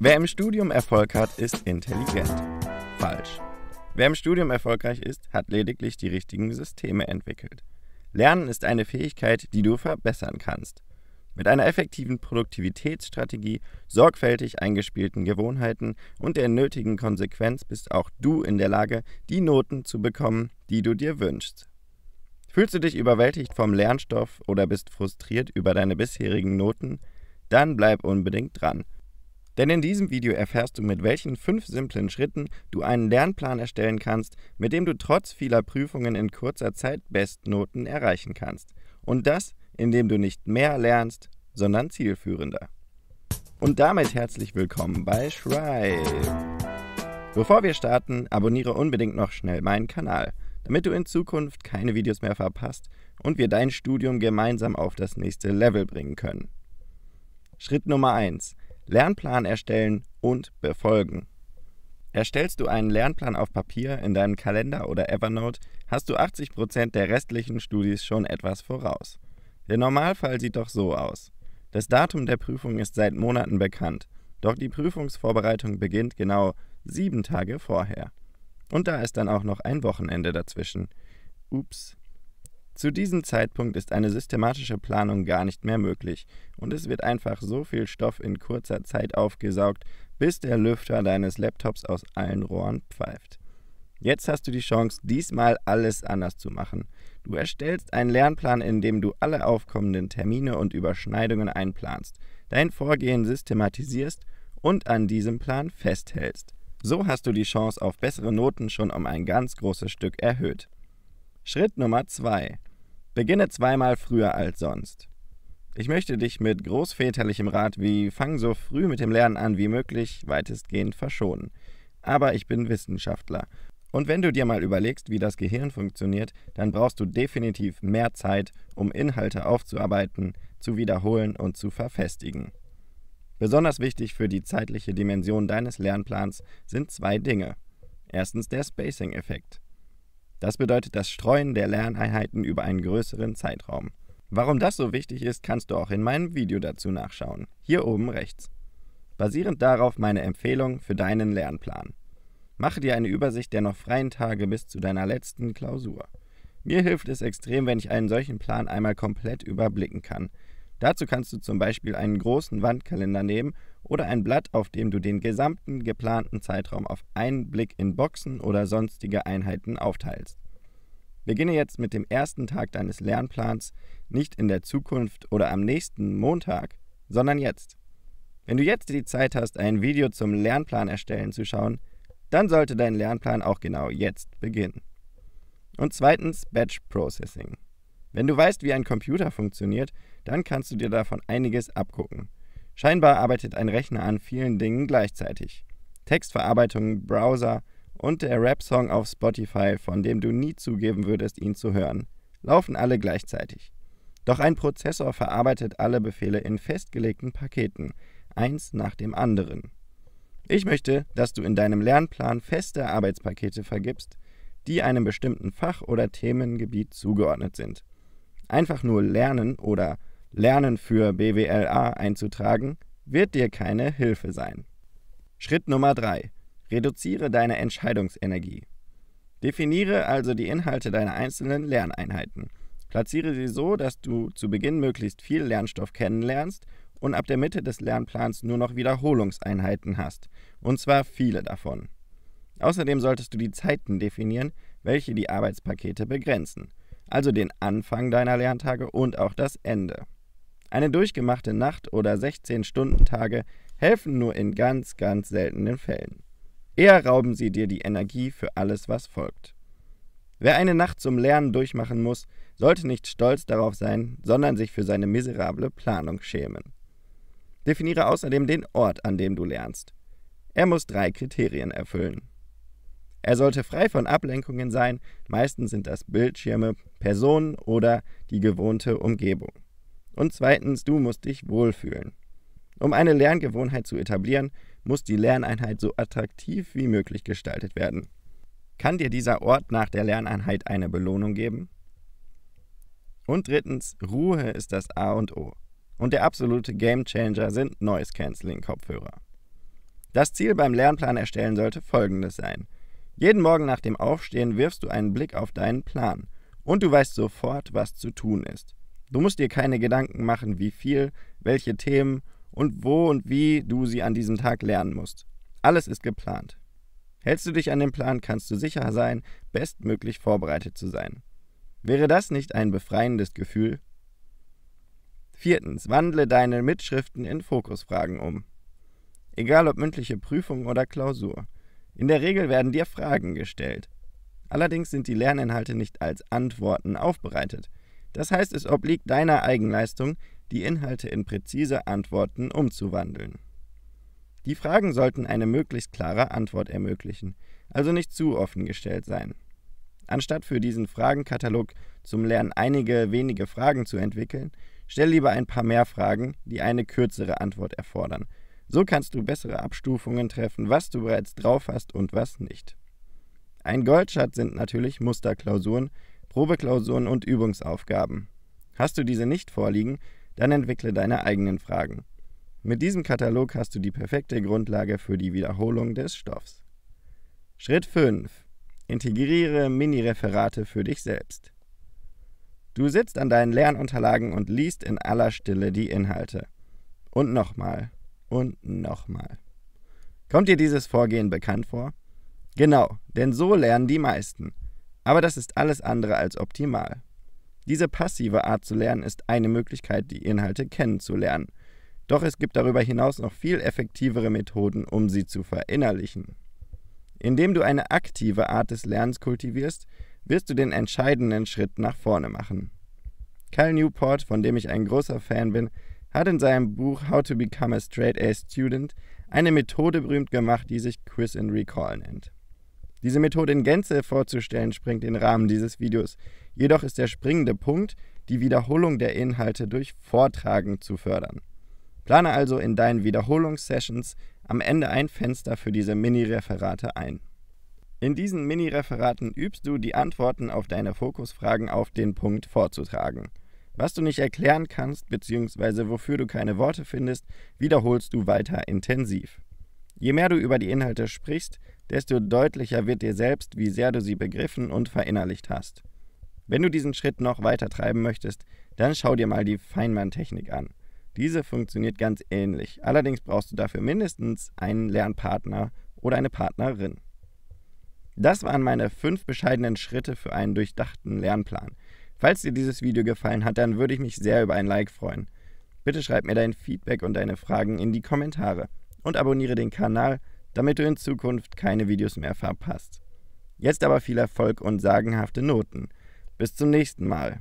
Wer im Studium Erfolg hat, ist intelligent. Falsch. Wer im Studium erfolgreich ist, hat lediglich die richtigen Systeme entwickelt. Lernen ist eine Fähigkeit, die du verbessern kannst. Mit einer effektiven Produktivitätsstrategie, sorgfältig eingespielten Gewohnheiten und der nötigen Konsequenz bist auch du in der Lage, die Noten zu bekommen, die du dir wünschst. Fühlst du dich überwältigt vom Lernstoff oder bist frustriert über deine bisherigen Noten? Dann bleib unbedingt dran. Denn in diesem Video erfährst du, mit welchen fünf simplen Schritten du einen Lernplan erstellen kannst, mit dem du trotz vieler Prüfungen in kurzer Zeit Bestnoten erreichen kannst. Und das, indem du nicht mehr lernst, sondern zielführender. Und damit herzlich willkommen bei Schreibe. Bevor wir starten, abonniere unbedingt noch schnell meinen Kanal, damit du in Zukunft keine Videos mehr verpasst und wir dein Studium gemeinsam auf das nächste Level bringen können. Schritt Nummer 1. Lernplan erstellen und befolgen. Erstellst du einen Lernplan auf Papier, in deinem Kalender oder Evernote, hast du 80% der restlichen Studis schon etwas voraus. Der Normalfall sieht doch so aus. Das Datum der Prüfung ist seit Monaten bekannt, doch die Prüfungsvorbereitung beginnt genau sieben Tage vorher. Und da ist dann auch noch ein Wochenende dazwischen. Ups. Zu diesem Zeitpunkt ist eine systematische Planung gar nicht mehr möglich und es wird einfach so viel Stoff in kurzer Zeit aufgesaugt, bis der Lüfter deines Laptops aus allen Rohren pfeift. Jetzt hast du die Chance, diesmal alles anders zu machen. Du erstellst einen Lernplan, in dem du alle aufkommenden Termine und Überschneidungen einplanst, dein Vorgehen systematisierst und an diesem Plan festhältst. So hast du die Chance auf bessere Noten schon um ein ganz großes Stück erhöht. Schritt Nummer 2. Beginne zweimal früher als sonst. Ich möchte dich mit großväterlichem Rat wie fang so früh mit dem Lernen an wie möglich weitestgehend verschonen. Aber ich bin Wissenschaftler. Und wenn du dir mal überlegst, wie das Gehirn funktioniert, dann brauchst du definitiv mehr Zeit, um Inhalte aufzuarbeiten, zu wiederholen und zu verfestigen. Besonders wichtig für die zeitliche Dimension deines Lernplans sind zwei Dinge. Erstens der Spacing-Effekt. Das bedeutet das Streuen der Lerneinheiten über einen größeren Zeitraum. Warum das so wichtig ist, kannst du auch in meinem Video dazu nachschauen. Hier oben rechts. Basierend darauf meine Empfehlung für deinen Lernplan. Mache dir eine Übersicht der noch freien Tage bis zu deiner letzten Klausur. Mir hilft es extrem, wenn ich einen solchen Plan einmal komplett überblicken kann. Dazu kannst du zum Beispiel einen großen Wandkalender nehmen oder ein Blatt, auf dem du den gesamten geplanten Zeitraum auf einen Blick in Boxen oder sonstige Einheiten aufteilst. Beginne jetzt mit dem ersten Tag deines Lernplans, nicht in der Zukunft oder am nächsten Montag, sondern jetzt. Wenn du jetzt die Zeit hast, ein Video zum Lernplan erstellen zu schauen, dann sollte dein Lernplan auch genau jetzt beginnen. Und zweitens Batch Processing. Wenn du weißt, wie ein Computer funktioniert, dann kannst du dir davon einiges abgucken. Scheinbar arbeitet ein Rechner an vielen Dingen gleichzeitig. Textverarbeitung, Browser und der Rap-Song auf Spotify, von dem du nie zugeben würdest, ihn zu hören, laufen alle gleichzeitig. Doch ein Prozessor verarbeitet alle Befehle in festgelegten Paketen, eins nach dem anderen. Ich möchte, dass du in deinem Lernplan feste Arbeitspakete vergibst, die einem bestimmten Fach oder Themengebiet zugeordnet sind. Einfach nur Lernen oder Lernen für BWLA einzutragen, wird dir keine Hilfe sein. Schritt Nummer 3. Reduziere deine Entscheidungsenergie. Definiere also die Inhalte deiner einzelnen Lerneinheiten. Platziere sie so, dass du zu Beginn möglichst viel Lernstoff kennenlernst und ab der Mitte des Lernplans nur noch Wiederholungseinheiten hast, und zwar viele davon. Außerdem solltest du die Zeiten definieren, welche die Arbeitspakete begrenzen, also den Anfang deiner Lerntage und auch das Ende. Eine durchgemachte Nacht oder 16-Stunden-Tage helfen nur in ganz, ganz seltenen Fällen. Eher rauben sie dir die Energie für alles, was folgt. Wer eine Nacht zum Lernen durchmachen muss, sollte nicht stolz darauf sein, sondern sich für seine miserable Planung schämen. Definiere außerdem den Ort, an dem du lernst. Er muss drei Kriterien erfüllen. Er sollte frei von Ablenkungen sein, meistens sind das Bildschirme, Personen oder die gewohnte Umgebung. Und zweitens, du musst dich wohlfühlen. Um eine Lerngewohnheit zu etablieren, muss die Lerneinheit so attraktiv wie möglich gestaltet werden. Kann dir dieser Ort nach der Lerneinheit eine Belohnung geben? Und drittens, Ruhe ist das A und O. Und der absolute Gamechanger sind Noise Canceling Kopfhörer. Das Ziel beim Lernplan erstellen sollte folgendes sein. Jeden Morgen nach dem Aufstehen wirfst du einen Blick auf deinen Plan und du weißt sofort, was zu tun ist. Du musst dir keine Gedanken machen, wie viel, welche Themen und wo und wie du sie an diesem Tag lernen musst. Alles ist geplant. Hältst du dich an den Plan, kannst du sicher sein, bestmöglich vorbereitet zu sein. Wäre das nicht ein befreiendes Gefühl? Viertens, wandle deine Mitschriften in Fokusfragen um. Egal ob mündliche Prüfung oder Klausur. In der Regel werden dir Fragen gestellt. Allerdings sind die Lerninhalte nicht als Antworten aufbereitet, das heißt, es obliegt deiner Eigenleistung, die Inhalte in präzise Antworten umzuwandeln. Die Fragen sollten eine möglichst klare Antwort ermöglichen, also nicht zu offen gestellt sein. Anstatt für diesen Fragenkatalog zum Lernen einige wenige Fragen zu entwickeln, stell lieber ein paar mehr Fragen, die eine kürzere Antwort erfordern. So kannst du bessere Abstufungen treffen, was du bereits drauf hast und was nicht. Ein Goldschatz sind natürlich Musterklausuren, Probeklausuren und Übungsaufgaben. Hast du diese nicht vorliegen, dann entwickle deine eigenen Fragen. Mit diesem Katalog hast du die perfekte Grundlage für die Wiederholung des Stoffs. Schritt 5. Integriere Mini-Referate für dich selbst. Du sitzt an deinen Lernunterlagen und liest in aller Stille die Inhalte. Und nochmal. Und nochmal. Kommt dir dieses Vorgehen bekannt vor? Genau, denn so lernen die meisten. Aber das ist alles andere als optimal. Diese passive Art zu lernen ist eine Möglichkeit, die Inhalte kennenzulernen. Doch es gibt darüber hinaus noch viel effektivere Methoden, um sie zu verinnerlichen. Indem du eine aktive Art des Lernens kultivierst, wirst du den entscheidenden Schritt nach vorne machen. Cal Newport, von dem ich ein großer Fan bin, hat in seinem Buch How to Become a Straight A Student eine Methode berühmt gemacht, die sich Quiz and Recall nennt. Diese Methode in Gänze vorzustellen springt den Rahmen dieses Videos. Jedoch ist der springende Punkt, die Wiederholung der Inhalte durch Vortragen zu fördern. Plane also in deinen Wiederholungssessions am Ende ein Fenster für diese Mini-Referate ein. In diesen Mini-Referaten übst du die Antworten auf deine Fokusfragen auf den Punkt vorzutragen. Was du nicht erklären kannst bzw. wofür du keine Worte findest, wiederholst du weiter intensiv. Je mehr du über die Inhalte sprichst, desto deutlicher wird dir selbst, wie sehr du sie begriffen und verinnerlicht hast. Wenn du diesen Schritt noch weiter treiben möchtest, dann schau dir mal die Feynman-Technik an. Diese funktioniert ganz ähnlich, allerdings brauchst du dafür mindestens einen Lernpartner oder eine Partnerin. Das waren meine fünf bescheidenen Schritte für einen durchdachten Lernplan. Falls dir dieses Video gefallen hat, dann würde ich mich sehr über ein Like freuen. Bitte schreib mir dein Feedback und deine Fragen in die Kommentare und abonniere den Kanal, damit du in Zukunft keine Videos mehr verpasst. Jetzt aber viel Erfolg und sagenhafte Noten. Bis zum nächsten Mal.